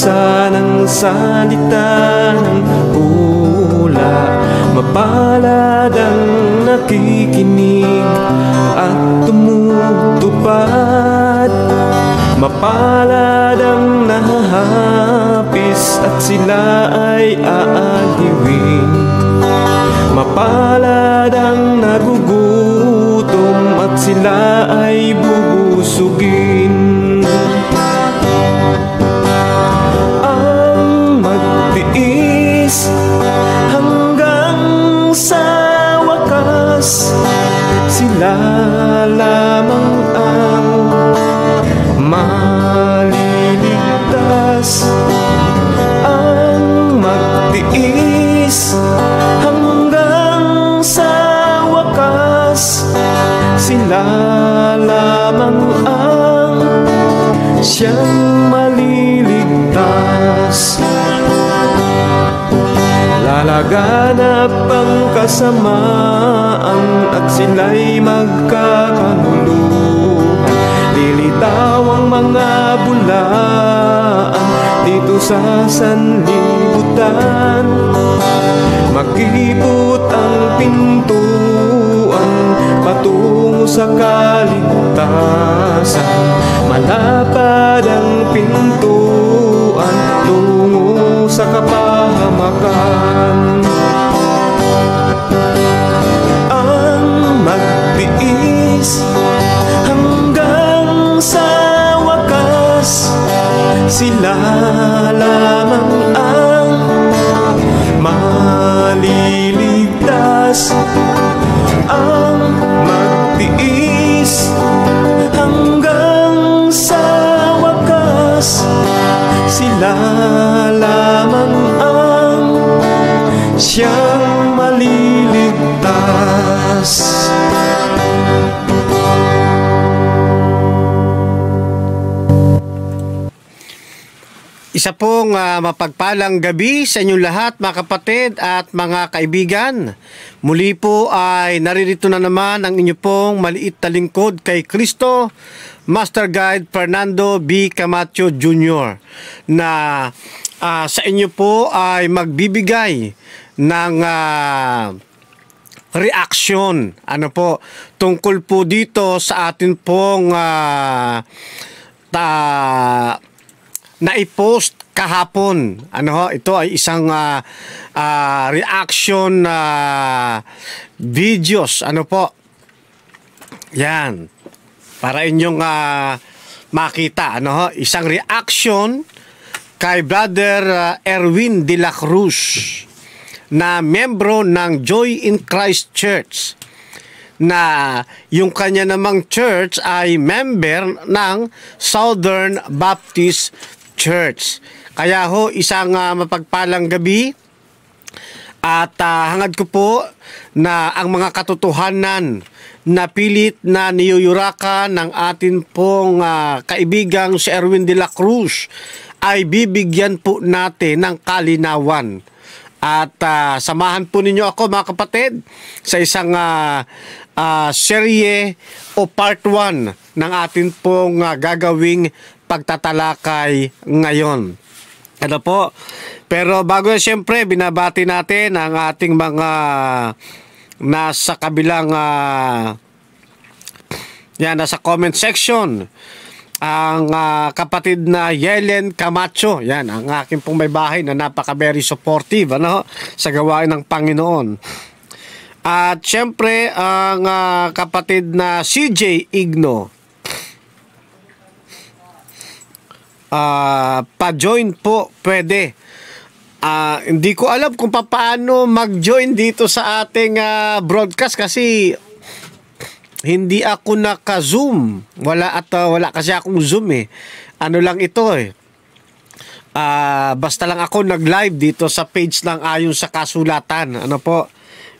Minsan ang salita ng pula Mapalad ang nakikinig at tumutupad Mapalad ang nahahapis at sila ay aaliwin Mapalad ang nagugutom at sila ay buhay Sila lamang ang maliligtas Ang magtiis hanggang sa wakas Sila lamang ang siyang Laganap ang kasamaan at sila'y magkakanuluhan Lilitaw ang mga bulaan dito sa sanlibutan Makipot ang pintuan patungo sa kaligtasan Malapad ang pintuan Sila lamang ang maliligtas Ang magtiis hanggang sa wakas Sila lamang ang siya Isa pong uh, mapagpalang gabi sa inyong lahat mga kapatid at mga kaibigan. Muli po ay naririto na naman ang inyo pong maliit na lingkod kay Kristo, Master Guide Fernando B. Camacho Jr. na uh, sa inyo po ay magbibigay ng uh, ah, reaction ano po tungkol po dito sa atin pong uh, ta na-post kahapon. Ano ho, ito ay isang uh, uh, reaction na uh, videos. Ano po? Yan. Para inyong uh, makita ano ho, isang reaction kay brother uh, Erwin De La Cruz na membro ng Joy in Christ Church na yung kanya namang church ay member ng Southern Baptist Church. Kaya ho, isang uh, mapagpalang gabi at uh, hangad ko po na ang mga katotohanan na pilit na niyuyuraka ng atin pong uh, kaibigang si Erwin de la Cruz ay bibigyan po natin ng kalinawan. At uh, samahan po ninyo ako mga kapatid sa isang uh, uh, serye o part 1 ng atin pong uh, gagawing pagtatalakay ngayon. Ano po? Pero bago siyempre, binabati natin ang ating mga nasa kabilang uh, yan, nasa comment section ang uh, kapatid na Yelen Camacho. Yan, ang akin pong may bahay na napaka-very supportive ano, sa gawain ng Panginoon. At syempre, ang uh, kapatid na CJ Igno. uh, pa-join po pwede. Uh, hindi ko alam kung paano mag-join dito sa ating uh, broadcast kasi hindi ako naka-zoom. Wala at uh, wala kasi akong zoom eh. Ano lang ito eh. Uh, basta lang ako nag-live dito sa page ng ayon sa kasulatan. Ano po?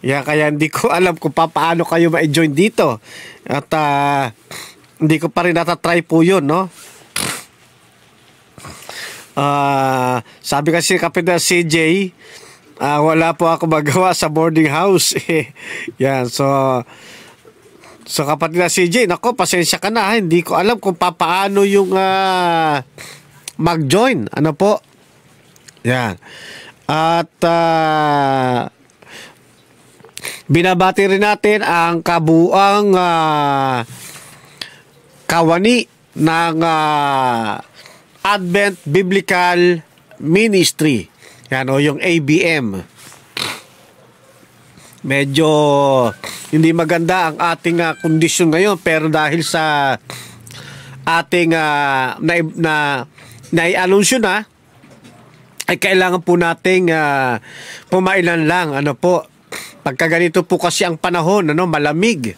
Yeah, kaya hindi ko alam kung paano kayo ma-join dito. At uh, hindi ko pa rin natatry po yun, no? Uh, sabi kasi Kapitan CJ, uh, ah, wala po ako magawa sa boarding house. Yan, so... So kapatid na CJ, nako pasensya ka na. Hindi ko alam kung paano yung uh, mag-join. Ano po? Yan. At uh, binabati rin natin ang kabuang uh, kawani ng uh, Advent Biblical Ministry. Yan o, yung ABM. Medyo hindi maganda ang ating uh, ah, condition ngayon pero dahil sa ating uh, na, na naianunsyo na ay kailangan po nating uh, pumailan lang ano po pagka ganito po kasi ang panahon ano malamig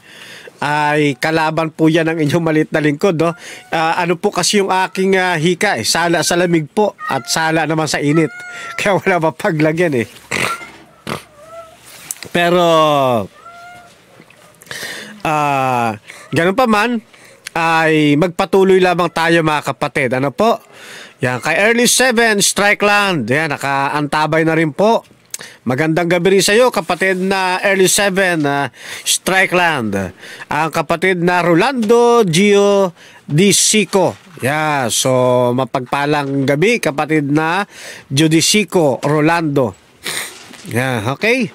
ay kalaban po yan ng inyong maliit na lingkod. No? Uh, ano po kasi yung aking uh, hika, eh, sala sa lamig po at sala naman sa init. Kaya wala mapaglagyan eh. Pero, uh, ganun pa man, ay magpatuloy lamang tayo mga kapatid. Ano po? Yan, kay Early 7, Strike Land. Yan, nakaantabay na rin po. Magandang gabi rin sa iyo, kapatid na Early 7 uh, ah, Strikeland. Ang kapatid na Rolando Gio Di Sico. Yeah, so mapagpalang gabi kapatid na Judicico Rolando. Yeah, okay.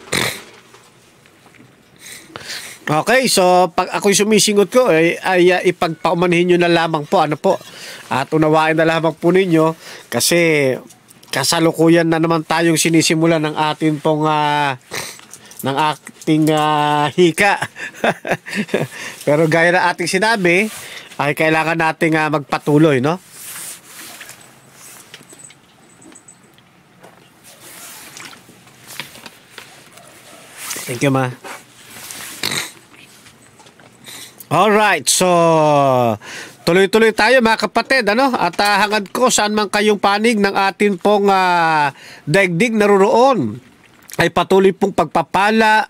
Okay, so pag ako'y sumisingot ko, ay, ay uh, ipagpaumanhin nyo na lamang po, ano po, at unawain na lamang po ninyo, kasi kasalukuyan na naman tayong sinisimula ng atin pong uh, ng acting uh, ah, hika. Pero gaya na ating sinabi, ay kailangan nating uh, magpatuloy, no? Thank you, ma. All right, so Tuloy-tuloy tayo mga kapatid ano? at uh, hangad ko saan man kayong panig ng atin pong uh, daigdig naroroon ay patuloy pong pagpapala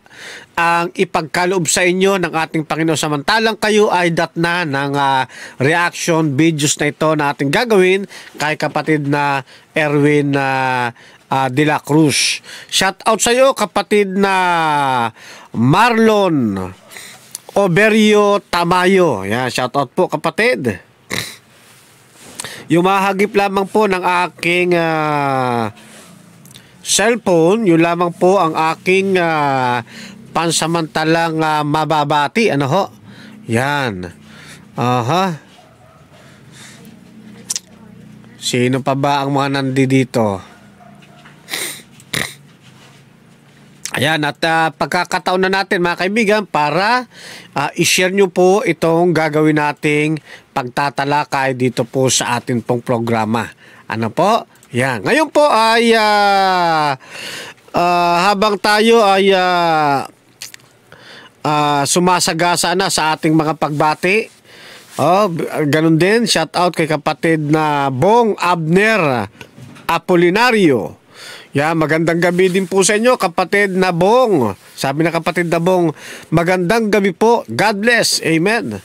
ang ipagkaloob sa inyo ng ating Panginoon samantalang kayo ay datna ng uh, reaction videos na ito na ating gagawin kay kapatid na Erwin uh, uh, De La Cruz. Shout out sa iyo kapatid na Marlon Oberio Tamayo. Yan, shout out po kapatid. Yung mahagip lamang po ng aking uh, cellphone, yun lamang po ang aking uh, pansamantalang uh, mababati. Ano ho? Yan. Aha. Uh -huh. Sino pa ba ang mga nandito? Ayan, at uh, pagkakataon na natin mga kaibigan para uh, i-share nyo po itong gagawin nating pagtatalakay dito po sa atin pong programa. Ano po? Yan. Ngayon po ay uh, uh, habang tayo ay uh, uh, sumasagasa na sa ating mga pagbati, oh, ganun din, shout out kay kapatid na Bong Abner Apolinario. Yeah, magandang gabi din po sa inyo, kapatid na Bong. Sabi na kapatid na Bong, magandang gabi po. God bless. Amen.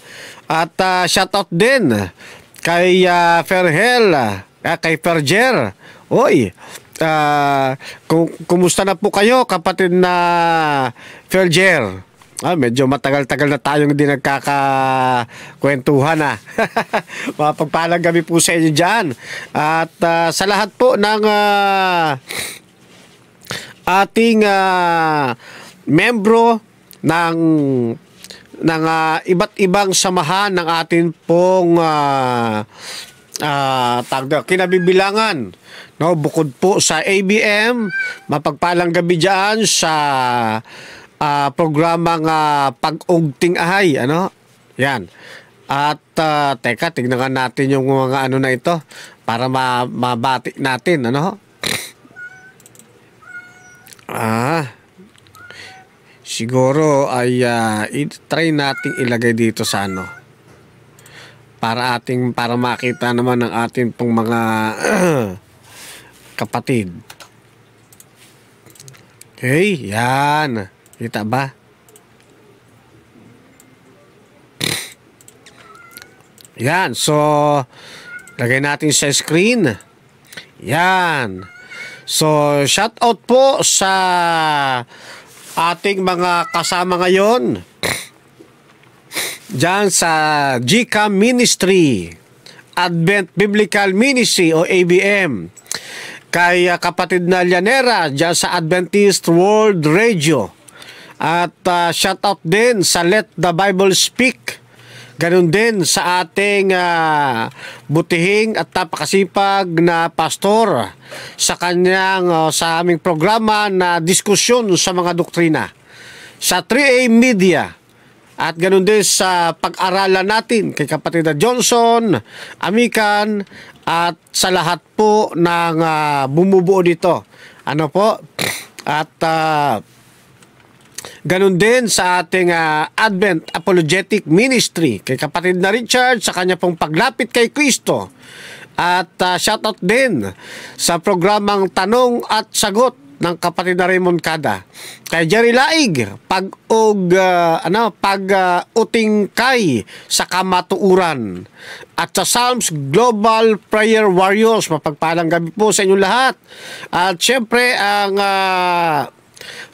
At uh, ah, shout out din kay uh, Ferhel, uh, kay Ferger. Oy, uh, kung, kumusta na po kayo kapatid na Ferger? Ah, medyo matagal-tagal na tayong hindi nagkakakwentuhan na. Ah. Mapagpalang gabi po sa inyo dyan. At uh, sa lahat po ng uh, ating uh, membro ng ng uh, iba't ibang samahan ng atin pong uh, uh, kinabibilangan no bukod po sa ABM mapagpalang gabi diyan sa uh, programang uh, pag-ugting ahay ano yan at uh, teka tingnan natin yung mga ano na ito para ma mabati natin ano siguro ay uh, try nating ilagay dito sa ano para ating para makita naman ng ating pong mga kapatid okay yan kita ba yan so lagay natin sa screen yan so shout out po sa ating mga kasama ngayon dyan sa GCAM Ministry, Advent Biblical Ministry o ABM, kay ah, kapatid na Llanera dyan sa Adventist World Radio, at uh, ah, shout out din sa Let the Bible Speak Ganon din sa ating uh, butihing at napakasipag na pastor sa kanyang uh, sa aming programa na diskusyon sa mga doktrina. Sa 3A Media at ganun din sa pag-aralan natin kay kapatid na Johnson, Amikan at sa lahat po ng uh, bumubuo dito. Ano po? At uh, Ganun din sa ating uh, Advent Apologetic Ministry kay kapatid na Richard sa kanya pong paglapit kay Kristo. At uh, shoutout din sa programang Tanong at Sagot ng kapatid na Raymond Kada. Kay Jerry Laig, pag og uh, ah, ano, pag uh, uting kay sa kamatuuran. At sa Psalms Global Prayer Warriors, mapagpalang gabi po sa inyong lahat. At syempre ang uh,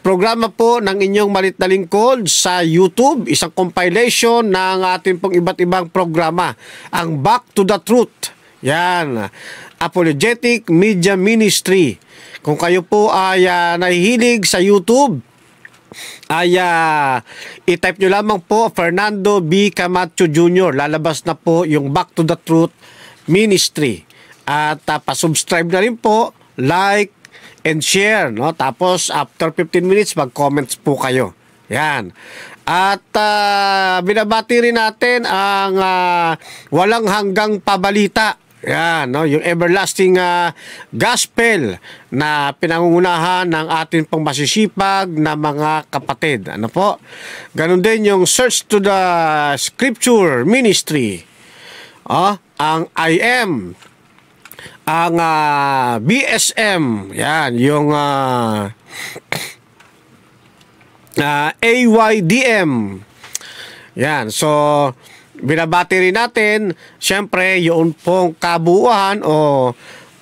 Programa po ng inyong malit na lingkod sa YouTube, isang compilation ng ating pong iba't ibang programa, ang Back to the Truth. Yan, Apologetic Media Ministry. Kung kayo po ay uh, nahihilig sa YouTube, ay uh, i-type nyo lamang po Fernando B. Camacho Jr. Lalabas na po yung Back to the Truth Ministry. At uh, pa-subscribe na rin po, like, and share. No? Tapos, after 15 minutes, mag-comments po kayo. Yan. At uh, binabati rin natin ang uh, walang hanggang pabalita. Yan, no? yung everlasting uh, gospel na pinangungunahan ng atin pang masisipag na mga kapatid. Ano po? Ganun din yung search to the scripture ministry. Oh, ang I am ang uh, ah, BSM, yan, yung uh, uh, ah, AYDM. Ah, yan, so binabati rin natin, syempre, yung pong kabuuan o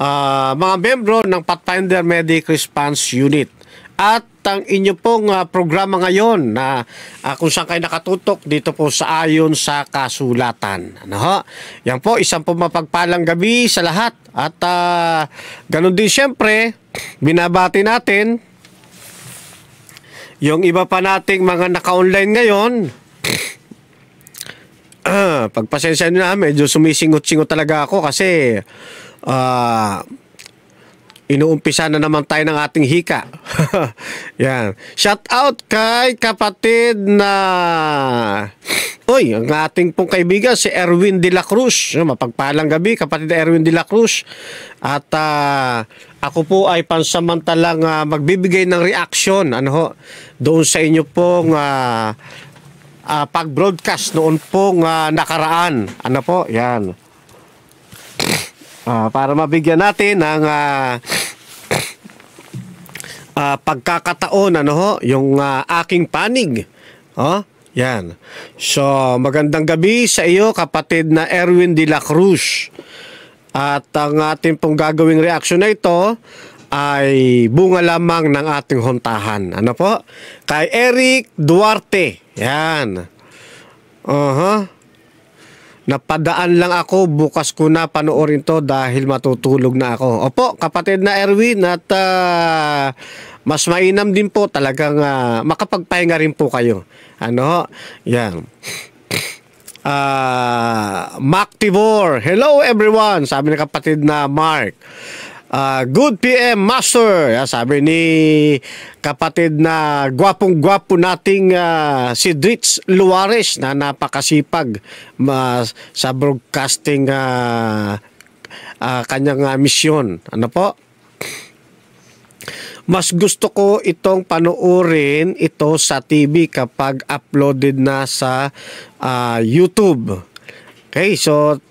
uh, mga membro ng Pathfinder Medic Response Unit. At tang inyo pong uh, programa ngayon na uh, kung saan kayo nakatutok dito po sa ayon sa kasulatan. Ano ho? Yan po, isang po mapagpalang gabi sa lahat. At uh, ganun din siyempre, binabati natin yung iba pa nating mga naka-online ngayon. Pagpasensya nyo na, medyo sumisingot-singot talaga ako kasi uh, Inuumpisa na naman tayo ng ating hika. Yan. Shout out kay kapatid na Oy, ang ating pong kaibigan si Erwin De La Cruz. Mapagpalang gabi kapatid na Erwin De La Cruz. At uh, ako po ay pansamantalang uh, magbibigay ng reaction ano ho doon sa inyo pong uh, uh, pag-broadcast noon pong uh, nakaraan. Ano po? Yan. Uh, para mabigyan natin ng uh, ah, uh, ah, pagkakataon ano ho, yung uh, aking panig. Oh, yan. So, magandang gabi sa iyo kapatid na Erwin De La Cruz. At ang ating pong gagawing reaksyon na ito ay bunga lamang ng ating hontahan. Ano po? Kay Eric Duarte. Yan. Uh-huh. Napadaan lang ako, bukas ko na panoorin to dahil matutulog na ako. Opo, kapatid na Erwin at uh, mas mainam din po talagang uh, makapagpahinga rin po kayo. Ano? Yan. Uh, Mac Tibor. Hello everyone, sabi ni kapatid na Mark. Uh, good PM Master, yeah, sabi ni kapatid na gwapong-gwapo nating uh, si Dritz Luares na napakasipag uh, sa broadcasting uh, uh, kanyang uh, misyon. Ano po? Mas gusto ko itong panoorin ito sa TV kapag uploaded na sa uh, YouTube. Okay, so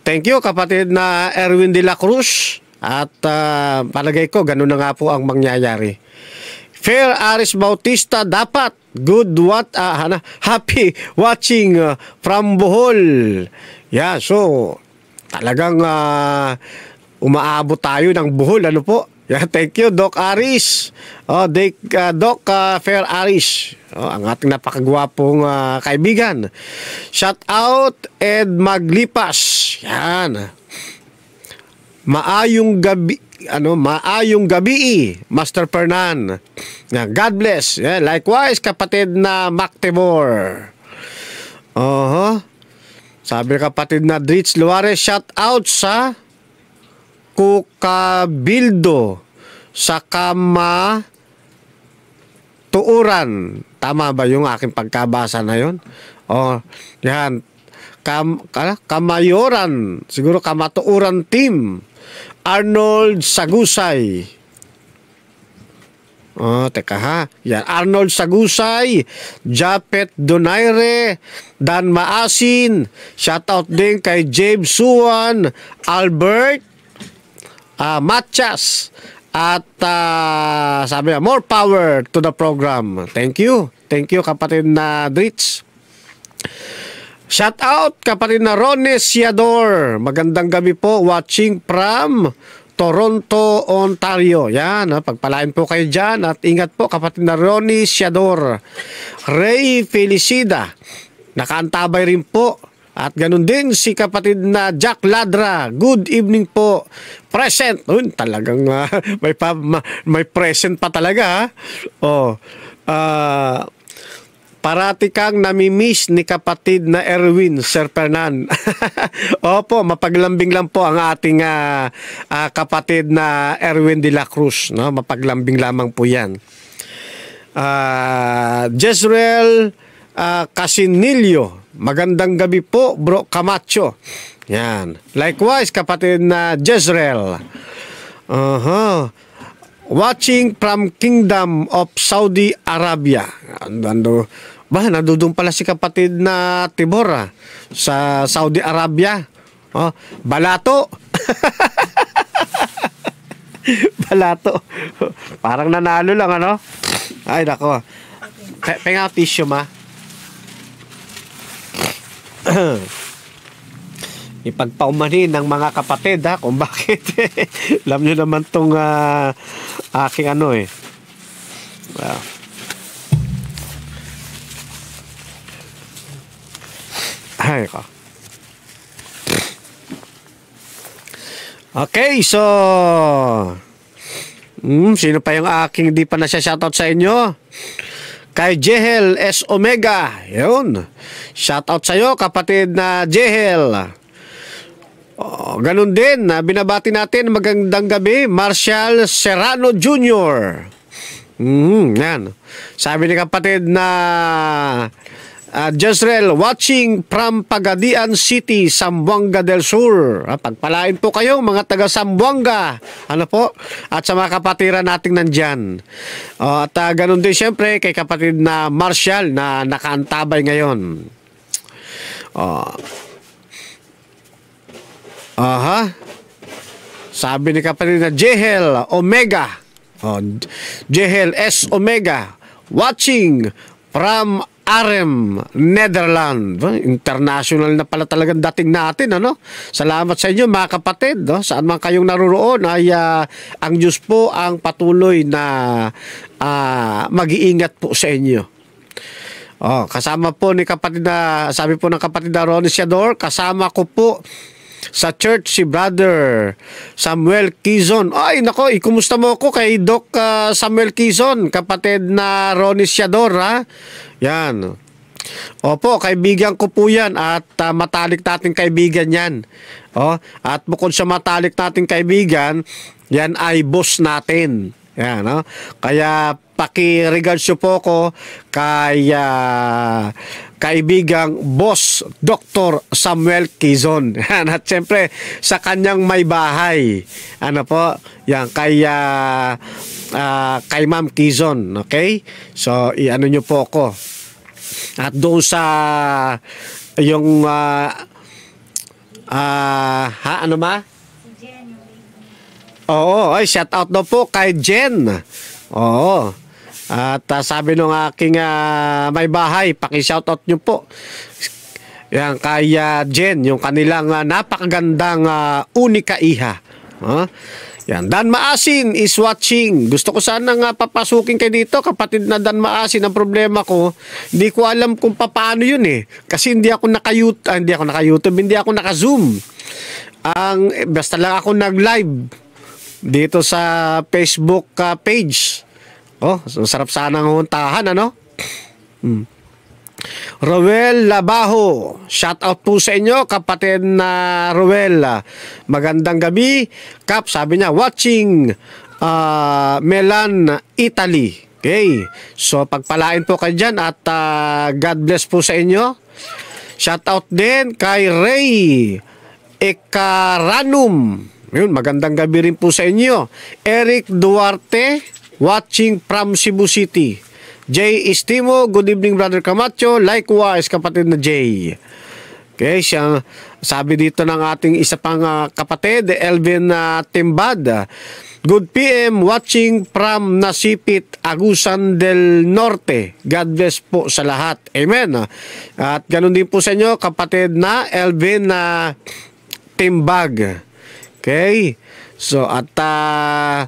thank you kapatid na Erwin de la Cruz. At uh, palagay ko, ganun na nga po ang mangyayari. Fair Aris Bautista dapat good what uh, happy watching uh, from Bohol. Yeah, so talagang uh, umaabot tayo ng Bohol ano po. Yeah, thank you Doc Aris. Oh, Dick, uh, Doc uh, Fair Aris. Oh, ang ating napakagwapong uh, kaibigan. Shout out Ed Maglipas. Yan. Maayong gabi ano, maayong gabi, Master Fernan. God bless. Yeah, likewise, kapatid na Mac Timor. Oho. Uh-huh. Sabi kapatid na Dritz Luares, shout out sa Kukabildo sa Kama Tuuran. Tama ba yung aking pagkabasa na yon? oh, yan. Kam, Kamayoran. Siguro Kamatuuran Team. Arnold Sagusay. Oh, teka ha. Yan, Arnold Sagusay, Japet Donaire, Dan Maasin, shoutout din kay James Suwan, Albert, uh, ah, Matchas, at uh, sabi niya, more power to the program. Thank you. Thank you kapatid na Dritz. Shout out kapatid na Ronnie Siador. Magandang gabi po watching from Toronto, Ontario. Yan, ha? pagpalain po kayo dyan at ingat po kapatid na Ronnie Siador. Ray Felicida, nakaantabay rin po. At ganun din si kapatid na Jack Ladra. Good evening po. Present. Uy, talagang uh, may, pa, ma, may present pa talaga. Ha? Oh. Uh, Parati kang namimiss ni kapatid na Erwin, Sir Fernan. Opo, mapaglambing lang po ang ating uh, uh, kapatid na Erwin de la Cruz. No? Mapaglambing lamang po yan. Uh, Jezreel uh, Casinilio, magandang gabi po, Bro Camacho. Yan. Likewise, kapatid na Jezreel. Uh-huh watching from Kingdom of Saudi Arabia. Andando ba, nandun pala si kapatid na Tibor ah, sa Saudi Arabia. Oh, balato. balato. Parang nanalo lang ano. Ay nako. P Pengaw tissue ma. ipagpaumanin ng mga kapatid ha kung bakit alam niyo naman tong uh, aking ano eh wow. ka. Okay, so... Hmm, sino pa yung aking hindi pa nasya-shoutout sa inyo? Kay Jehel S. Omega. Yun. Shoutout sa'yo, kapatid na Jehel. Oh, ganun din, binabati natin magandang gabi, Marshall Serrano Jr. Hmm, yan. Sabi ni kapatid na uh, Jezreel watching from Pagadian City, Sambuanga del Sur. Uh, pagpalain po kayo mga taga Sambuanga. Ano po? At sa mga kapatiran nating nandyan. Uh, at uh, ganun din siyempre kay kapatid na Marshall na nakaantabay ngayon. Uh, aha. Sabi ni kapatid na Jehel Omega. Uh, Jehel S. Omega watching from Arem, Netherlands. International na pala talagang dating natin. Ano? Salamat sa inyo mga kapatid. No? Saan man kayong naruroon ay uh, ang Diyos po ang patuloy na uh, mag-iingat po sa inyo. Oh, kasama po ni kapatid na, sabi po ng kapatid na Ronnie Siador, kasama ko po sa church si Brother Samuel Kizon. Ay, nako, ikumusta mo ako kay Doc uh, Samuel Kizon, kapatid na Ronnie Siador, ha? Yan. Opo, kaibigan ko po yan at uh, matalik nating kaibigan yan. Oh, at bukod sa matalik nating kaibigan, yan ay boss natin. Yan, no? Oh. Kaya paki-regards po ko kay uh, kaibigang boss Dr. Samuel Kizon. at siyempre sa kanyang may bahay. Ano po? Yan kay uh, kay Ma'am Kizon, okay? So iano niyo po ako. At doon sa yung uh, uh, ha ano ma? Jen. Oo, ay shout out daw po kay Jen. Oo. At uh, sabi ng aking uh, may bahay, paki-shoutout niyo po. Yan, kay uh, Jen, yung kanilang uh, napakagandang uh, unika iha. Huh? Yan, Dan Maasin is watching. Gusto ko sana nga papasukin kay dito, kapatid na Dan Maasin. Ang problema ko, hindi ko alam kung paano yun eh. Kasi hindi ako naka-YouTube, ah, hindi ako naka-YouTube, hindi ako naka-Zoom. Ang, eh, basta lang ako nag-live dito sa Facebook uh, page. Oh, so sarap sana ng huntahan, ano? Hmm. Roel Labaho, shout out po sa inyo kapatid na Roel. Magandang gabi, Kap, sabi niya, watching uh, ah, Milan, Italy. Okay, so pagpalain po kayo diyan at uh, God bless po sa inyo. Shout out din kay Ray Ekaranum. Yun, magandang gabi rin po sa inyo. Eric Duarte, watching from Cebu City. Jay Estimo, good evening Brother Camacho. Likewise, kapatid na Jay. Okay, siya, sabi dito ng ating isa pang uh, kapatid, Elvin uh, Timbad. good PM, watching from Nasipit, Agusan del Norte. God bless po sa lahat. Amen. At ganun din po sa inyo, kapatid na Elvin na uh, Timbag. Okay? So, at uh,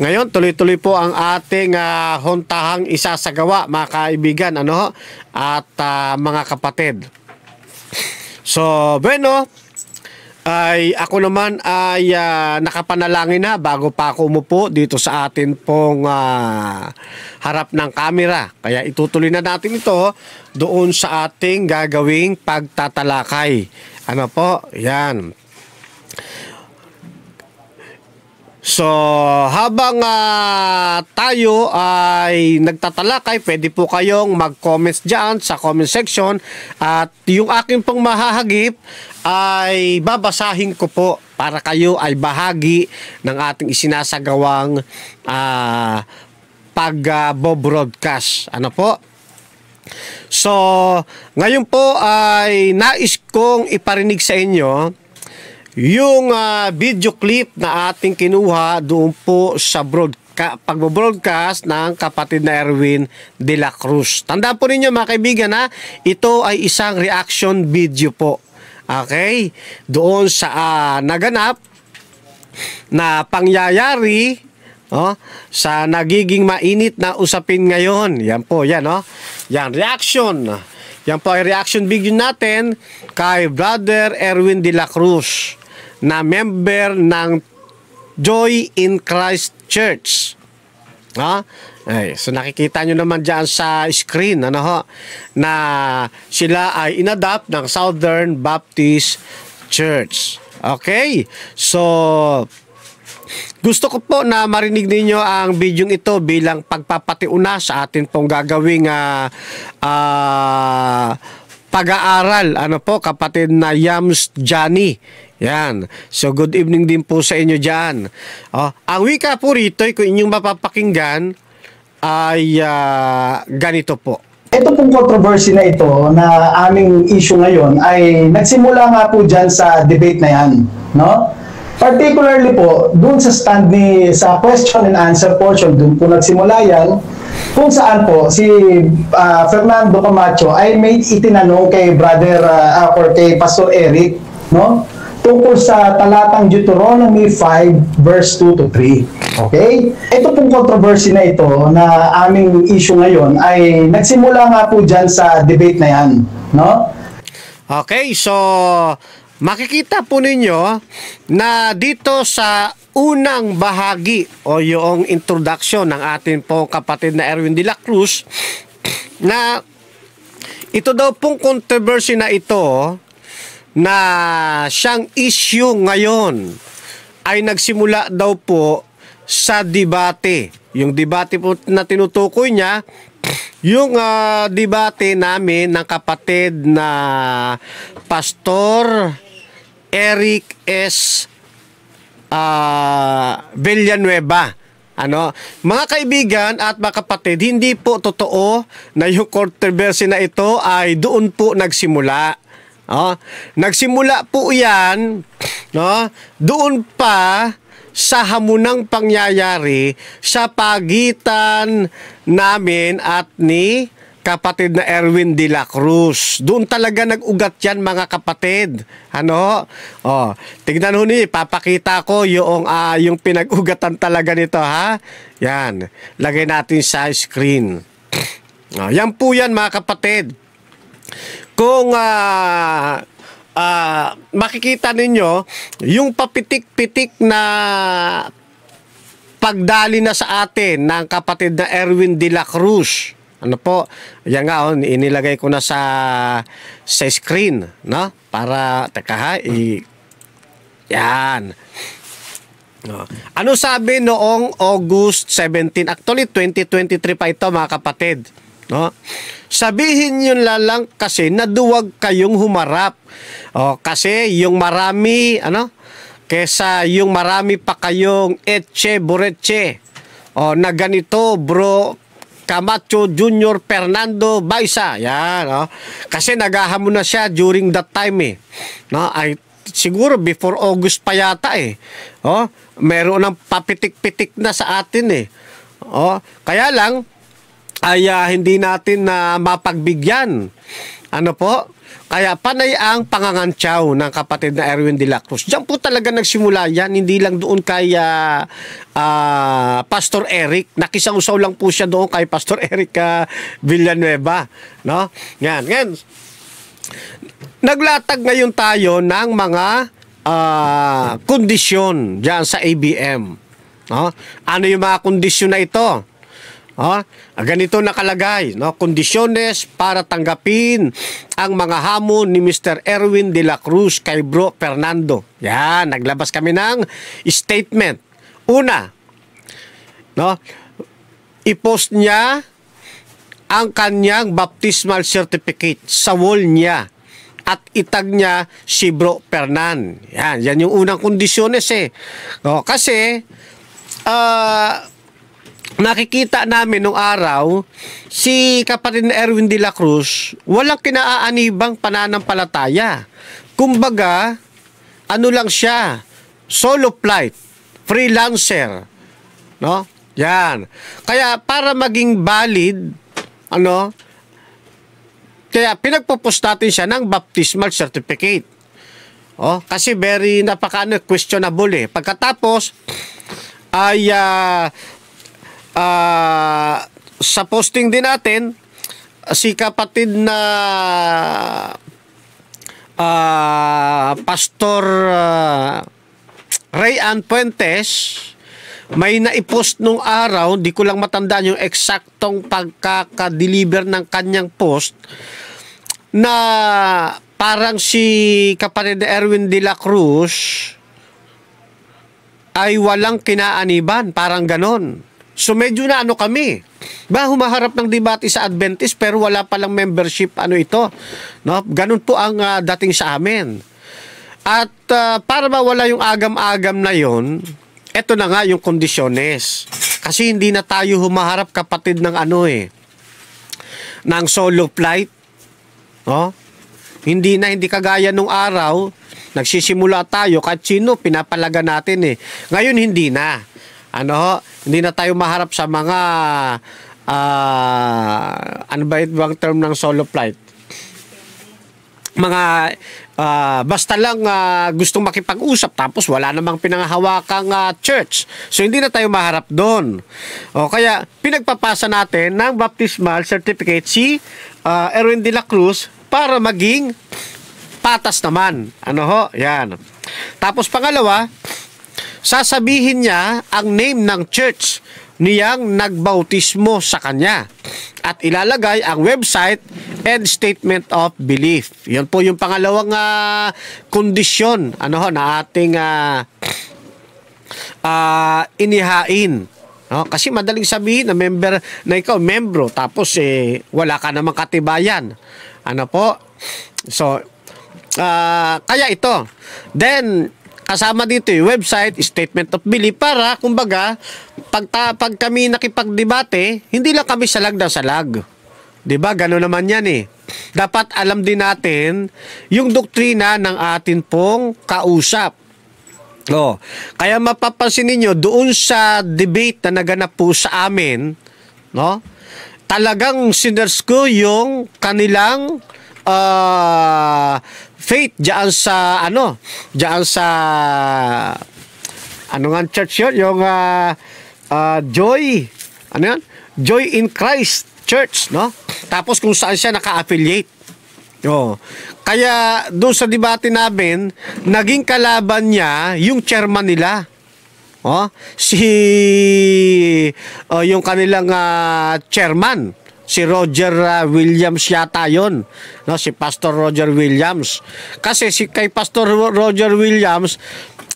ngayon, tuloy-tuloy po ang ating uh, huntahang isasagawa, mga kaibigan, ano? At uh, mga kapatid. So, bueno, ay ako naman ay uh, nakapanalangin na bago pa ako umupo dito sa atin pong uh, harap ng camera. Kaya itutuloy na natin ito doon sa ating gagawing pagtatalakay. Ano po? Yan. So, habang uh, tayo ay nagtatalakay, pwede po kayong mag-comments dyan sa comment section at yung aking pong mahahagip ay babasahin ko po para kayo ay bahagi ng ating isinasagawang uh, pag-broadcast. Uh, ano po? So, ngayon po ay nais kong iparinig sa inyo yung uh, video clip na ating kinuha doon po sa broad ka, ng kapatid na Erwin De La Cruz. Tandaan po ninyo mga kaibigan ha, ito ay isang reaction video po. Okay? Doon sa uh, naganap na pangyayari oh, sa nagiging mainit na usapin ngayon. Yan po, yan oh. Yan, reaction. Yan po ay reaction video natin kay Brother Erwin De La Cruz na member ng Joy in Christ Church. Ha? Ay, so nakikita nyo naman dyan sa screen ano ho, na sila ay inadapt ng Southern Baptist Church. Okay? So, gusto ko po na marinig ninyo ang video ito bilang pagpapatiuna sa atin pong gagawing uh, uh, pag-aaral. Ano po, kapatid na Yams Johnny yan. So good evening din po sa inyo dyan. Oh, ang wika po rito, kung inyong mapapakinggan, ay uh, ganito po. Ito pong controversy na ito na aming issue ngayon ay nagsimula nga po dyan sa debate na yan. No? Particularly po, dun sa stand ni, sa question and answer portion, dun po nagsimula yan, kung saan po si uh, Fernando Camacho ay may itinanong kay brother uh, or kay Pastor Eric, no? tungkol sa talatang Deuteronomy 5 verse 2 to 3. Okay? Ito pong controversy na ito na aming issue ngayon ay nagsimula nga po dyan sa debate na yan. No? Okay, so makikita po ninyo na dito sa unang bahagi o yung introduction ng atin pong kapatid na Erwin de la Cruz na ito daw pong controversy na ito na siyang issue ngayon ay nagsimula daw po sa debate. Yung debate po na tinutukoy niya, yung uh, debate namin ng kapatid na Pastor Eric S. Uh, Villanueva. Ano? Mga kaibigan at mga kapatid, hindi po totoo na yung controversy na ito ay doon po nagsimula Oh, nagsimula po 'yan, no? Doon pa sa hamunang pangyayari sa pagitan namin at ni kapatid na Erwin de la Cruz. Doon talaga nag-ugat yan mga kapatid. Ano? Oh, tignan ho ni, papakita ko yung, uh, yung pinag-ugatan talaga nito ha. Yan, lagay natin sa screen. Oh, yan po yan mga kapatid kung uh, uh, makikita ninyo yung papitik-pitik na pagdali na sa atin ng kapatid na Erwin de la Cruz. Ano po? Yan nga, oh, inilagay ko na sa sa screen, no? Para, teka ha, i... Yan. No. Oh. Ano sabi noong August 17? Actually, 2023 pa ito, mga kapatid. No? Sabihin nyo lalang kasi naduwag kayong humarap. O, kasi yung marami, ano, kesa yung marami pa kayong etche bureche o, na ganito bro Camacho Junior Fernando Baisa. Yan, no? Kasi nagahamon na siya during that time eh. No? Ay, siguro before August pa yata eh. Oh, meron ng papitik-pitik na sa atin eh. Oh, kaya lang ay uh, hindi natin na uh, mapagbigyan. Ano po? Kaya panay ang pangangantyaw ng kapatid na Erwin de la Cruz. Diyan po talaga nagsimula yan, hindi lang doon kay uh, uh, Pastor Eric. Nakisausaw lang po siya doon kay Pastor Eric uh, Villanueva. No? Yan, yan. Naglatag ngayon tayo ng mga uh, kondisyon diyan sa ABM. No? Ano yung mga kondisyon na ito? Ha? Ah, ganito nakalagay, no? Kondisyones para tanggapin ang mga hamon ni Mr. Erwin de la Cruz kay Bro Fernando. Yan, naglabas kami ng statement. Una, no? I-post niya ang kanyang baptismal certificate sa wall niya at itag niya si Bro Fernan. Yan, yan yung unang kondisyones eh. No, kasi uh, nakikita namin nung araw, si kapatid na Erwin de la Cruz, walang kinaaanibang pananampalataya. Kumbaga, ano lang siya, solo flight, freelancer. No? Yan. Kaya para maging valid, ano, kaya pinagpopost natin siya ng baptismal certificate. Oh, kasi very napaka ano, questionable eh. Pagkatapos, ay uh, uh, sa posting din natin, si kapatid na uh, Pastor uh, Ray Ann Puentes, may naipost nung araw, di ko lang matandaan yung eksaktong pagkakadeliver ng kanyang post, na parang si kapatid Erwin de la Cruz ay walang kinaaniban, parang ganon. So medyo na ano kami, ba humaharap ng debate sa Adventist pero wala pa lang membership ano ito. No? Ganun po ang uh, dating sa amin. At uh, para mawala yung agam-agam na yon, eto na nga yung kondisyones. Kasi hindi na tayo humaharap kapatid ng ano eh, ng solo flight. No? Hindi na, hindi kagaya nung araw, nagsisimula tayo, kahit sino, pinapalaga natin eh. Ngayon, hindi na ano ho, hindi na tayo maharap sa mga uh, ano ba ibang term ng solo flight? Mga uh, basta lang uh, gustong makipag-usap tapos wala namang pinangahawakang uh, church. So hindi na tayo maharap doon. O kaya pinagpapasa natin ng baptismal certificate si uh, Erwin de la Cruz para maging patas naman. Ano ho? Yan. Tapos pangalawa, Sasabihin niya ang name ng church niyang nagbautismo sa kanya at ilalagay ang website and statement of belief. Yun po yung pangalawang uh, kondisyon ano ho, na ating uh, uh, inihain. No? Kasi madaling sabihin na member na ikaw membro tapos eh, wala ka namang katibayan. Ano po? So uh, kaya ito. Then kasama dito yung website, statement of belief para kumbaga pag, ta, pag kami nakipagdebate, hindi lang kami salag na salag. 'Di ba? Ganoon naman 'yan eh. Dapat alam din natin yung doktrina ng atin pong kausap. Oh, kaya mapapansin niyo doon sa debate na naganap po sa amin, no? Talagang siners ko yung kanilang uh, faith diyan sa ano, diyan sa ano nga church yun, yung uh, uh, joy, ano yan? Joy in Christ Church, no? Tapos kung saan siya naka-affiliate. Oh. Kaya doon sa debate namin, naging kalaban niya yung chairman nila. Oh, si uh, yung kanilang uh, chairman si Roger uh, Williams yata yon no si Pastor Roger Williams kasi si kay Pastor Roger Williams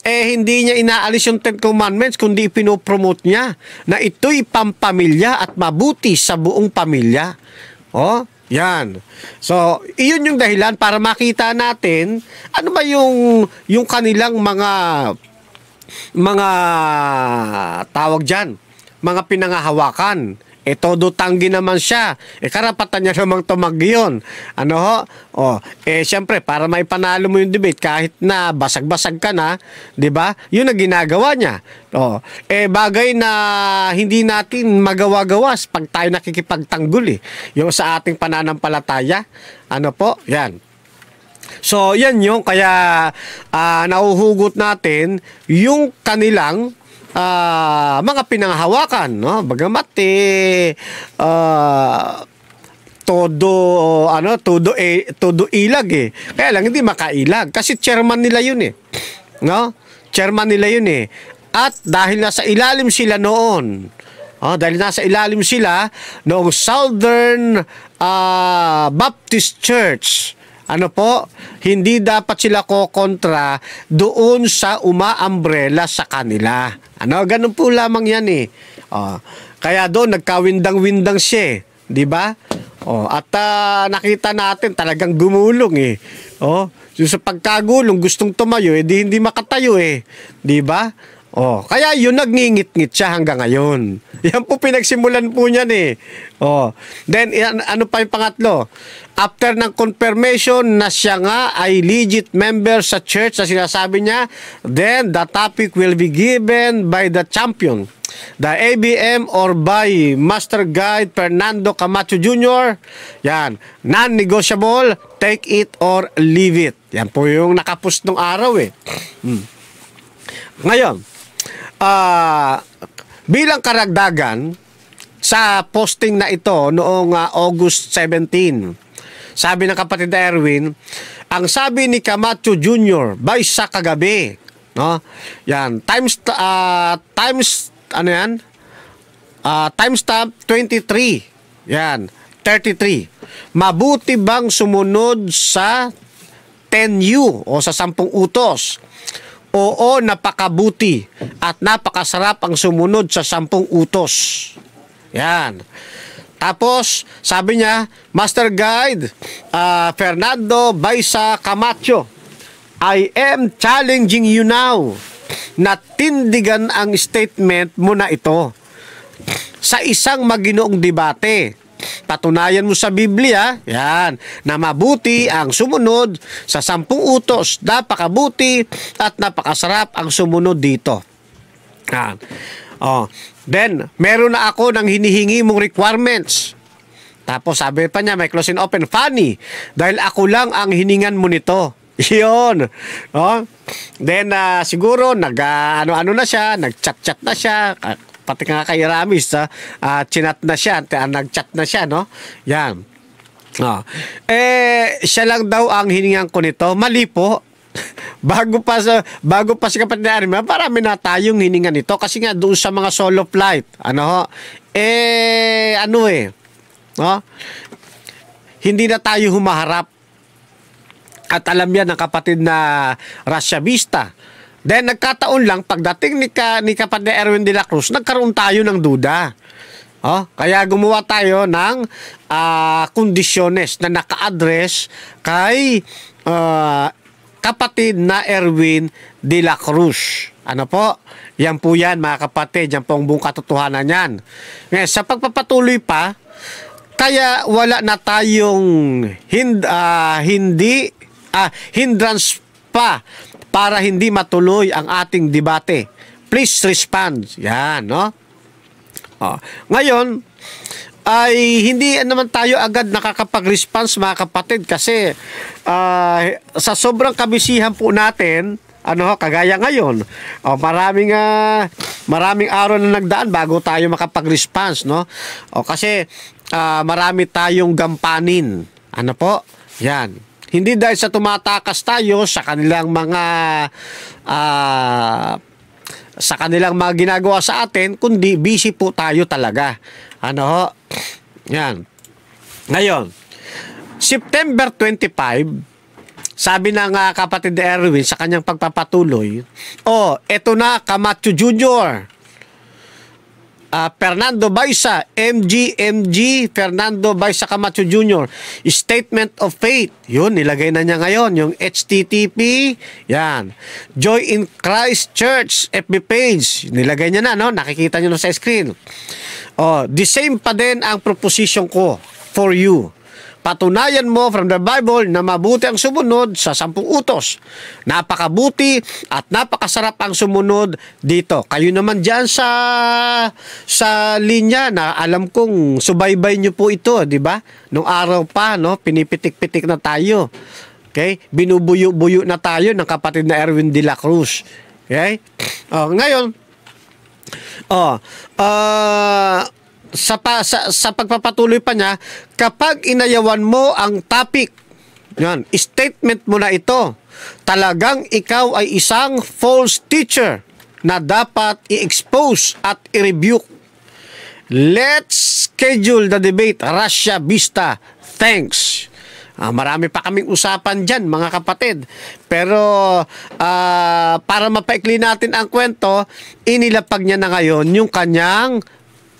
eh hindi niya inaalis yung Ten Commandments kundi pinopromote niya na ito'y pampamilya at mabuti sa buong pamilya. Oh, yan. So, iyon yung dahilan para makita natin ano ba yung yung kanilang mga mga tawag diyan, mga pinangahawakan E todo tanggi naman siya. E karapatan niya namang tumagi yun. Ano ho? O, oh, eh siyempre, para may panalo mo yung debate, kahit na basag-basag ka na, di ba? Yun ang ginagawa niya. O, oh, eh bagay na hindi natin magawa-gawas pag tayo nakikipagtanggol eh. Yung sa ating pananampalataya. Ano po? Yan. So, yan yung kaya uh, nauhugot natin yung kanilang uh, mga pinanghawakan. No? Bagamat eh, uh, todo ano todo eh, todo ilag eh kaya lang hindi makailag kasi chairman nila yun eh no chairman nila yun eh at dahil nasa ilalim sila noon oh, dahil nasa ilalim sila noong Southern uh, Baptist Church ano po? Hindi dapat sila ko kontra doon sa umaambrela sa kanila. Ano? Ganun po lamang yan eh. Oh. Kaya doon, nagkawindang-windang siya eh. Di ba? Oh, at uh, nakita natin talagang gumulong eh. Oh, yung sa pagkagulong gustong tumayo eh di hindi makatayo eh. 'Di ba? Oh, kaya yun nagngingit-ngit siya hanggang ngayon. Yan po pinagsimulan po niyan eh. Oh. Then yan, ano pa yung pangatlo? After ng confirmation na siya nga ay legit member sa church na sinasabi niya, then the topic will be given by the champion, the ABM or by Master Guide Fernando Camacho Jr. Yan, non-negotiable, take it or leave it. Yan po yung nakapus nung araw eh. Hmm. Ngayon, uh, bilang karagdagan sa posting na ito noong uh, August 17, sabi ng kapatid na Erwin, ang sabi ni Camacho Jr. by sa kagabi, no? Yan, times uh, times ano yan? Uh, timestamp 23. Yan, 33. Mabuti bang sumunod sa 10U o sa 10 utos? Oo, napakabuti at napakasarap ang sumunod sa sampung utos. Yan. Tapos, sabi niya, Master Guide uh, Fernando Baisa Camacho, I am challenging you now na tindigan ang statement mo na ito sa isang maginoong debate Patunayan mo sa Biblia, yan, na mabuti ang sumunod sa sampung utos. Napakabuti at napakasarap ang sumunod dito. Yan. Oh. Then, meron na ako ng hinihingi mong requirements. Tapos sabi pa niya, may close and open, funny, dahil ako lang ang hiningan mo nito. Yun. No? Oh, then, uh, siguro, nag, uh, ano-ano na siya, nag-chat-chat na siya, pati nga kay Ramis ha, uh, chinat na siya, uh, nagchat na siya no. Yan. Oh. Eh siya lang daw ang hiningan ko nito. Mali po. bago pa sa bago pa si kapatid Arima, parami na tayong hiningan nito kasi nga doon sa mga solo flight. Ano ho? Eh ano eh. No? Hindi na tayo humaharap. At alam yan ng kapatid na Vista Then nagkataon lang pagdating ni ka, ni kapatid Erwin de la Cruz, nagkaroon tayo ng duda. Oh, kaya gumawa tayo ng uh, kondisyones na naka-address kay uh, kapatid na Erwin de la Cruz. Ano po? Yan po yan mga kapatid. Yan po ang buong katotohanan yan. Ngayon, sa pagpapatuloy pa, kaya wala na tayong hind, uh, hindi uh, hindrance pa para hindi matuloy ang ating debate. Please respond. Yan, no? Oh. Ngayon, ay hindi naman tayo agad nakakapag-response mga kapatid kasi uh, sa sobrang kabisihan po natin, ano ho, kagaya ngayon, oh, maraming uh, maraming araw na nagdaan bago tayo makapag-response, no? Oh, kasi uh, marami tayong gampanin. Ano po? Yan. Hindi dahil sa tumatakas tayo sa kanilang mga uh, sa kanilang mga ginagawa sa atin, kundi busy po tayo talaga. Ano ho? Yan. Ngayon, September 25, sabi ng uh, kapatid Erwin sa kanyang pagpapatuloy, oh, eto na, Camacho Jr uh, Fernando Baisa, MGMG Fernando Baisa Camacho Jr. Statement of Faith. Yun, nilagay na niya ngayon. Yung HTTP, yan. Joy in Christ Church FB page. Nilagay niya na, no? Nakikita niyo na sa screen. Oh, the same pa din ang proposition ko for you. Patunayan mo from the Bible na mabuti ang sumunod sa sampung utos. Napakabuti at napakasarap ang sumunod dito. Kayo naman dyan sa, sa linya na alam kong subaybay nyo po ito, di ba? Nung araw pa, no? pinipitik-pitik na tayo. Okay? Binubuyo-buyo na tayo ng kapatid na Erwin de la Cruz. Okay? Oh, ngayon, oh, uh, sa, pa, sa, sa pagpapatuloy pa niya, kapag inayawan mo ang topic, yan, statement mo na ito, talagang ikaw ay isang false teacher na dapat i-expose at i-rebuke. Let's schedule the debate. Russia Vista. Thanks. Ah, marami pa kaming usapan dyan, mga kapatid. Pero ah, para mapaikli natin ang kwento, inilapag niya na ngayon yung kanyang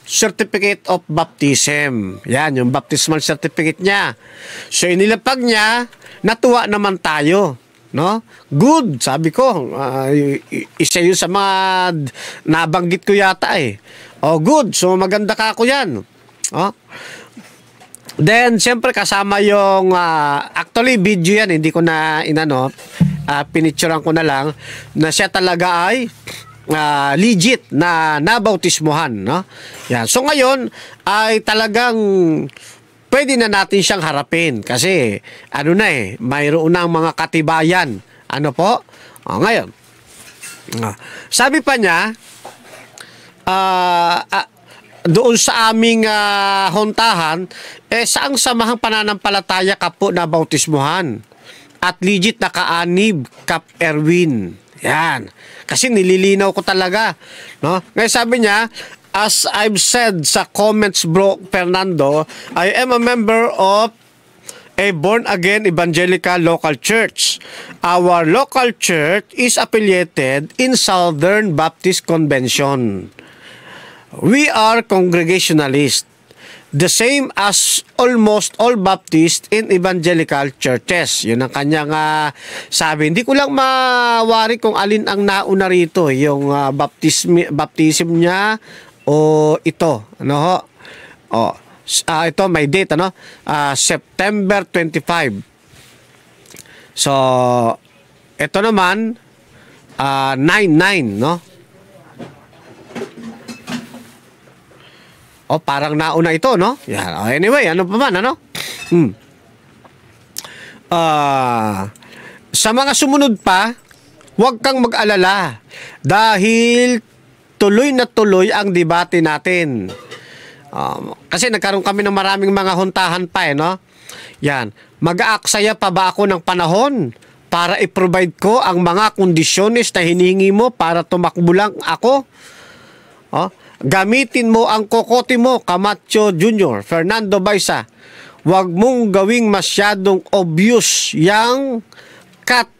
certificate of baptism. Yan, yung baptismal certificate niya. So, inilapag niya, natuwa naman tayo. No? Good, sabi ko. Uh, isa yun sa mga nabanggit ko yata eh. Oh, good. So, maganda ka ako yan. Oh. Then, siyempre, kasama yung, uh, actually, video yan, hindi ko na, inano, uh, pinicturean ko na lang, na siya talaga ay uh, legit na nabautismuhan, no? Yan. So ngayon ay talagang pwede na natin siyang harapin kasi ano na eh, mayroon ng mga katibayan. Ano po? Oh, ngayon. Ah, sabi pa niya, uh, uh, doon sa aming uh, hontahan, eh saang samahang pananampalataya ka po na bautismuhan? At legit na kaanib, Kap Erwin. Yan. Kasi nililinaw ko talaga. No? Ngayon sabi niya, as I've said sa comments bro Fernando, I am a member of a born-again evangelical local church. Our local church is affiliated in Southern Baptist Convention. We are Congregationalist the same as almost all Baptist in evangelical churches. Yun ang kanyang uh, sabi. Hindi ko lang mawari kung alin ang nauna rito, yung uh, ah, baptism, baptism niya o ito. Ano ho? Oh, uh, ito may date ano? Uh, September 25. So, ito naman uh, 99, no? Oh, parang nauna ito, no? Yeah. Oh, anyway, ano pa man, ano? Hmm. Uh, sa mga sumunod pa, huwag kang mag-alala dahil tuloy na tuloy ang debate natin. Um, kasi nagkaroon kami ng maraming mga huntahan pa, eh, no? Yan. Mag-aaksaya pa ba ako ng panahon para i-provide ko ang mga kondisyones na hinihingi mo para tumakbo lang ako? Oh? Gamitin mo ang kokote mo, Camacho Jr., Fernando Baisa. Huwag mong gawing masyadong obvious yang cut,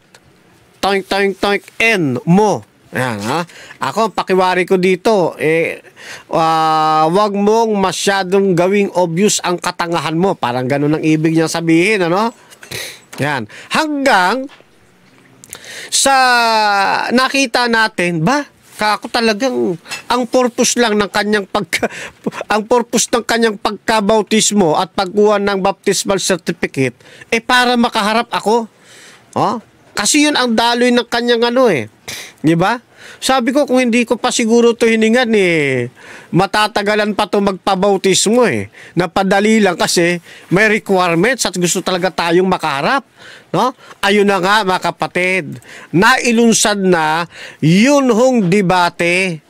toink, toink, toink, N mo. Ayan, ha? Ako, ang pakiwari ko dito, eh, uh, ah, wag mong masyadong gawing obvious ang katangahan mo. Parang ganun ang ibig niyang sabihin, ano? Yan. Hanggang sa nakita natin, ba, ako talagang ang purpose lang ng kanyang pag ang purpose ng kanyang pagkabautismo at pagkuha ng baptismal certificate eh para makaharap ako. Oh? Kasi yun ang daloy ng kanyang ano eh. 'Di ba? Sabi ko, kung hindi ko pa siguro to hiningan eh, matatagalan pa to magpabautismo eh. Napadali lang kasi may requirements at gusto talaga tayong makaharap. No? Ayun na nga mga kapatid, nailunsad na yun hong debate.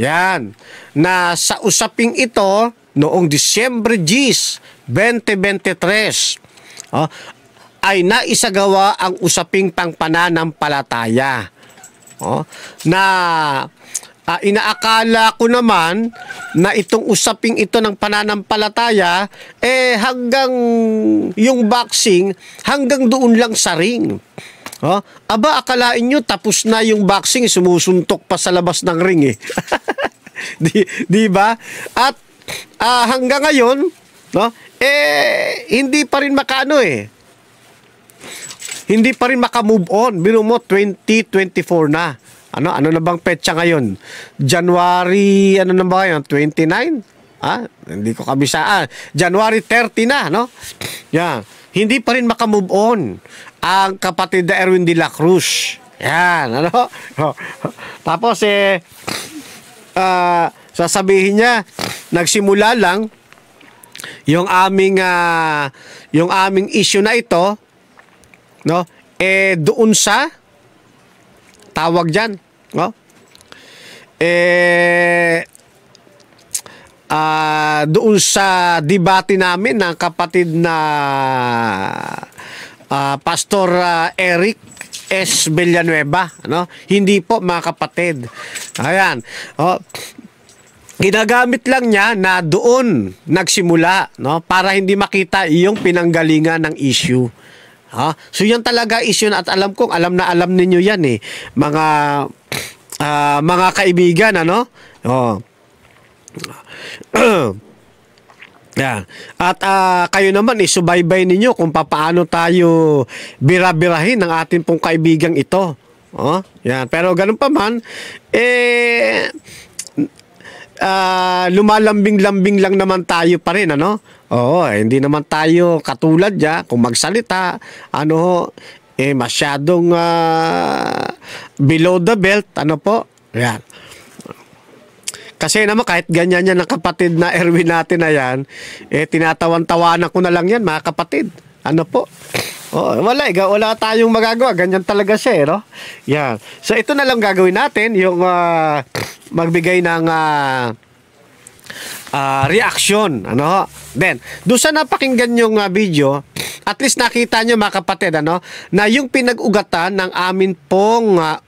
Yan, na sa usaping ito noong Disyembre 10, 2023, oh, ay naisagawa ang usaping pangpananampalataya Oh, na uh, inaakala ko naman na itong usaping ito ng pananampalataya, eh hanggang yung boxing, hanggang doon lang sa ring. Oh, aba, akalain nyo tapos na yung boxing, sumusuntok pa sa labas ng ring eh. di, di ba? At uh, hanggang ngayon, no, eh, hindi pa rin makaano eh hindi pa rin makamove on. Biro mo, 2024 na. Ano, ano na bang petsa ngayon? January, ano na ba ngayon? 29? Ah, hindi ko kabisaan. Ah, January 30 na, no? Yan. Hindi pa rin makamove on ang kapatid na Erwin de la Cruz. Yan, ano? Tapos, eh, uh, sasabihin niya, nagsimula lang yung aming uh, yung aming issue na ito No? Eh, doon sa tawag diyan, No? Eh, uh, doon sa debate namin ng kapatid na uh, Pastor uh, Eric S. Villanueva. No? Hindi po mga kapatid. Ayan. Oh, ginagamit lang niya na doon nagsimula no para hindi makita 'yung pinanggalingan ng issue Ha? So yan talaga is yun at alam kong alam na alam ninyo yan eh. Mga uh, mga kaibigan ano? Oh. Yan. At uh, kayo naman isubaybay eh, ninyo kung paano tayo birabirahin ng atin pong kaibigang ito. Oh, yan. Pero ganun pa man, eh, uh, lumalambing-lambing lang naman tayo pa rin, ano? Oo, eh, hindi naman tayo katulad niya kung magsalita, ano ho, eh masyadong uh, below the belt, ano po? Yan. Kasi naman kahit ganyan yan ng kapatid na Erwin natin na yan, eh tinatawan-tawanan ko na lang yan mga kapatid. Ano po? Oh, wala, eh, wala tayong magagawa. Ganyan talaga siya, eh, no? Yan. So, ito na lang gagawin natin, yung uh, magbigay ng uh, uh, reaction. Ano? Then, doon sa napakinggan yung uh, ah, video, at least nakita nyo mga kapatid, ano, na yung pinag-ugatan ng amin pong uh,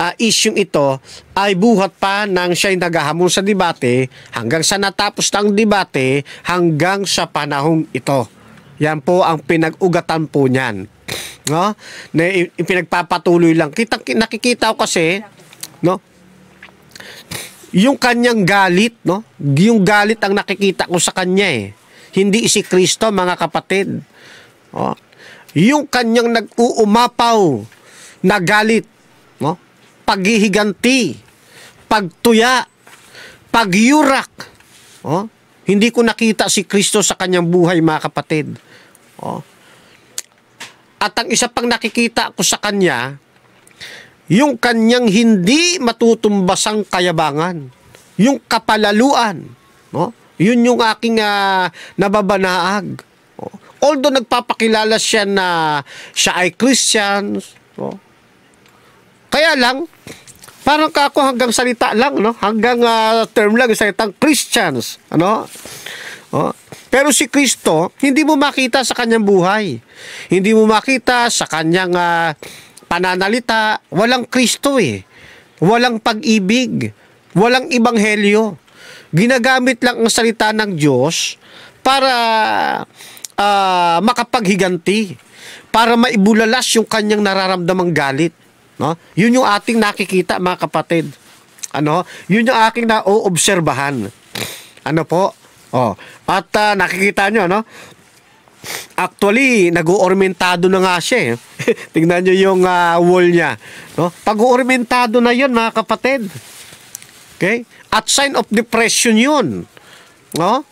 ah, uh, isyong ito ay buhat pa nang siya'y naghahamon sa debate hanggang sa natapos ng debate hanggang sa panahong ito. Yan po ang pinag-ugatan po niyan. No? Na pinagpapatuloy lang. kitang nakikita ko kasi no yung kanyang galit, no? Yung galit ang nakikita ko sa kanya eh. Hindi si Kristo, mga kapatid. Oh. Yung kanyang nag-uumapaw na galit, no? Paghihiganti, pagtuya, pagyurak. Oh. Hindi ko nakita si Kristo sa kanyang buhay, mga kapatid. Oh. At ang isa pang nakikita ko sa kanya, yung kanyang hindi matutumbasang kayabangan, yung kapalaluan, no? Yun yung aking uh, nababanaag. Although nagpapakilala siya na siya ay Christian, no? Kaya lang parang ako hanggang salita lang, no? Hanggang uh, term lang yung salitang Christians, ano? No? Pero si Kristo, hindi mo makita sa kanyang buhay. Hindi mo makita sa kanyang uh, pananalita, walang Kristo eh. Walang pag-ibig, walang ibanghelyo. Ginagamit lang ang salita ng Diyos para uh, makapaghiganti, para maibulalas yung kanyang nararamdamang galit. No? Yun yung ating nakikita mga kapatid. Ano? Yun yung aking naoobserbahan. Ano po? Oh. At uh, nakikita nyo, no? Actually, nag-uormentado na nga siya. Eh. Tingnan nyo yung uh, wall niya. No? Pag-uormentado na yun, mga kapatid. Okay? At sign of depression yun. No?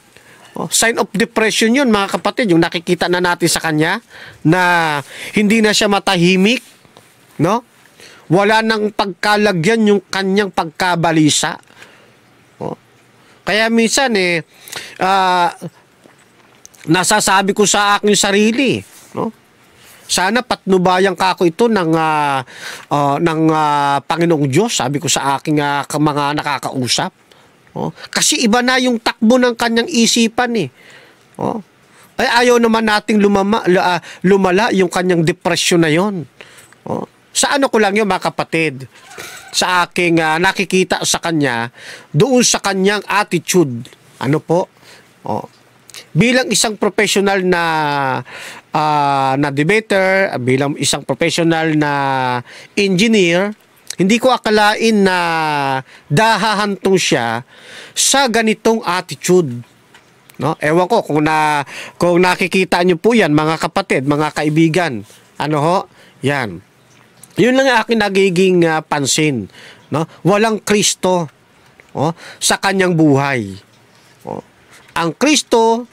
Oh, sign of depression yun, mga kapatid. Yung nakikita na natin sa kanya na hindi na siya matahimik. No? Wala nang pagkalagyan yung kanyang pagkabalisa. Oh. Kaya minsan eh, uh, nasasabi ko sa aking sarili, no? Sana patnubayan ka ako ito ng uh, uh, ng uh, Panginoong Diyos, sabi ko sa aking uh, mga nakakausap. no kasi iba na yung takbo ng kanyang isipan eh. no Ay ayaw naman nating lumama, uh, lumala yung kanyang depression na yon. no Sa ano ko lang yun mga kapatid, sa aking uh, nakikita sa kanya, doon sa kanyang attitude, ano po, oh, bilang isang professional na uh, na debater, bilang isang professional na engineer, hindi ko akalain na dahahantong siya sa ganitong attitude. No? Ewan ko kung na kung nakikita niyo po 'yan mga kapatid, mga kaibigan. Ano ho? 'Yan. 'Yun lang ang akin nagiging uh, pansin, no? Walang Kristo oh, sa kanyang buhay. Ang Kristo,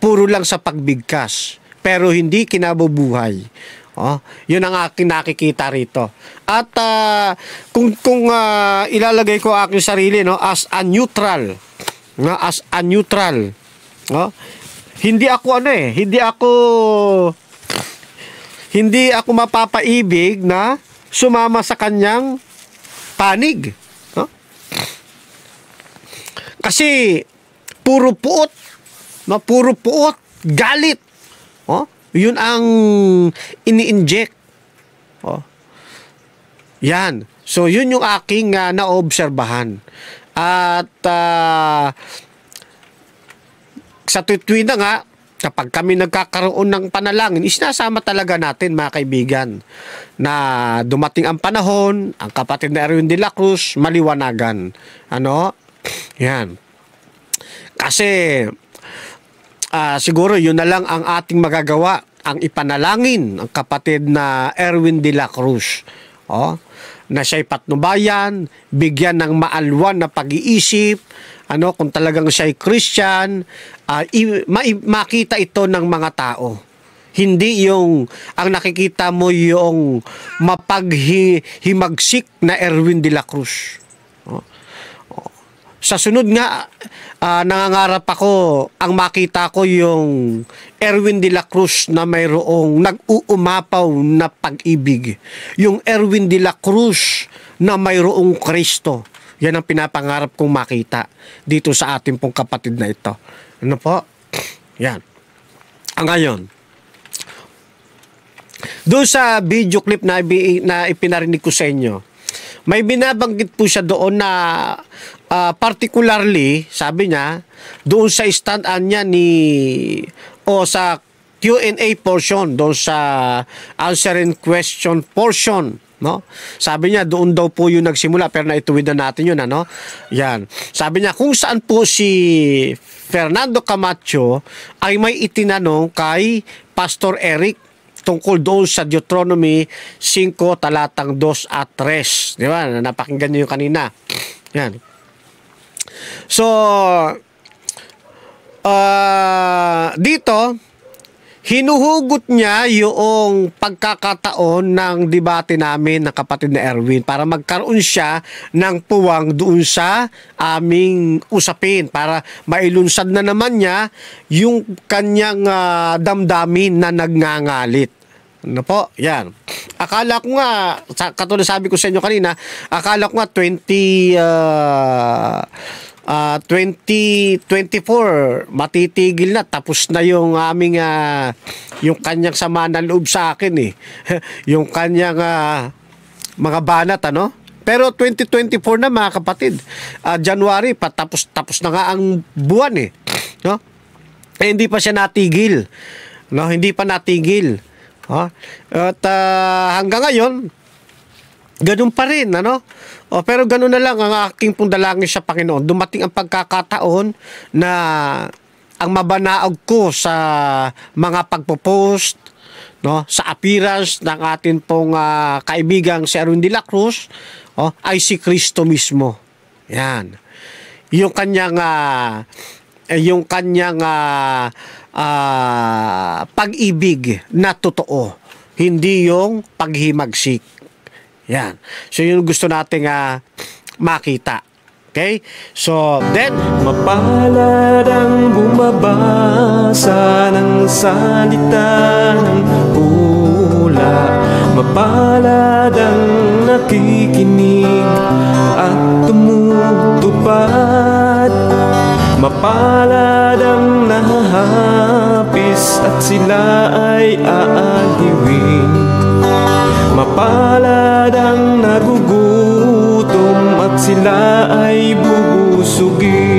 puro lang sa pagbigkas, pero hindi kinabubuhay. Oh, 'yun ang akin nakikita rito. At uh, kung kung uh, ilalagay ko aking sarili no as a neutral, no as a neutral, no? Hindi ako ano eh, hindi ako hindi ako mapapaibig na sumama sa kanyang panig, no? Kasi Puro puot. Mapuro puot. Galit. Oh, yun ang ini-inject. Oh. Yan. So, yun yung aking uh, naobserbahan. At uh, sa tuwi na nga, kapag kami nagkakaroon ng panalangin, isinasama talaga natin mga kaibigan na dumating ang panahon, ang kapatid na Erwin de la Cruz, maliwanagan. Ano? Yan. Kasi uh, siguro yun na lang ang ating magagawa, ang ipanalangin ang kapatid na Erwin de la Cruz. Oh, na siya'y patnubayan, bigyan ng maalwan na pag-iisip, ano kung talagang siya'y Christian, uh, i- ma- makita ito ng mga tao. Hindi yung ang nakikita mo yung mapaghimagsik na Erwin de la Cruz. Sa sunod nga, uh, nangangarap ako ang makita ko yung Erwin de la Cruz na mayroong nag-uumapaw na pag-ibig. Yung Erwin de la Cruz na mayroong Kristo. Yan ang pinapangarap kong makita dito sa ating pong kapatid na ito. Ano po? Yan. Ah, ngayon, doon sa video clip na, na ipinarinig ko sa inyo, may binabanggit po siya doon na uh, particularly, sabi niya, doon sa stand-an niya ni o sa Q&A portion, doon sa answer and question portion, no? Sabi niya doon daw po 'yung nagsimula pero naituwid na natin 'yun ano. Yan. Sabi niya kung saan po si Fernando Camacho ay may itinanong kay Pastor Eric tungkol doon sa Deuteronomy 5 talatang 2 at 3, di ba? Napakinggan niyo 'yung kanina. Yan. So, uh, dito, hinuhugot niya yung pagkakataon ng debate namin ng kapatid na Erwin para magkaroon siya ng puwang doon sa aming usapin para mailunsad na naman niya yung kanyang uh, damdamin na nagngangalit. Ano po? Yan. Akala ko nga, katulad sabi ko sa inyo kanina, akala ko nga 20... Uh, ah, uh, ah, 2024 matitigil na tapos na yung aming uh, yung kanyang sama ng loob sa akin eh yung kanyang uh, mga banat ano pero 2024 na mga kapatid uh, January patapos tapos na nga ang buwan eh no eh, hindi pa siya natigil no hindi pa natigil ha huh? at uh, hanggang ngayon ganun pa rin ano o, oh, pero ganoon na lang ang aking pong dalangin sa Panginoon. Dumating ang pagkakataon na ang mabanaog ko sa mga pagpo-post, no, sa appearance ng atin pong uh, kaibigang si Arun de la Cruz, oh, ay si Kristo mismo. Yan. Yung kanyang uh, yung kanyang uh, uh, pag-ibig na totoo, hindi yung paghimagsik. Yan. So yun gusto nating uh, makita. Okay? So then, mapalad ang bumabasa ng salita ng pula. Mapalad ang nakikinig at tumutupad. Mapalad ang nahahapis at sila ay aas mapalad ang nagugutom at sila ay bubusugin.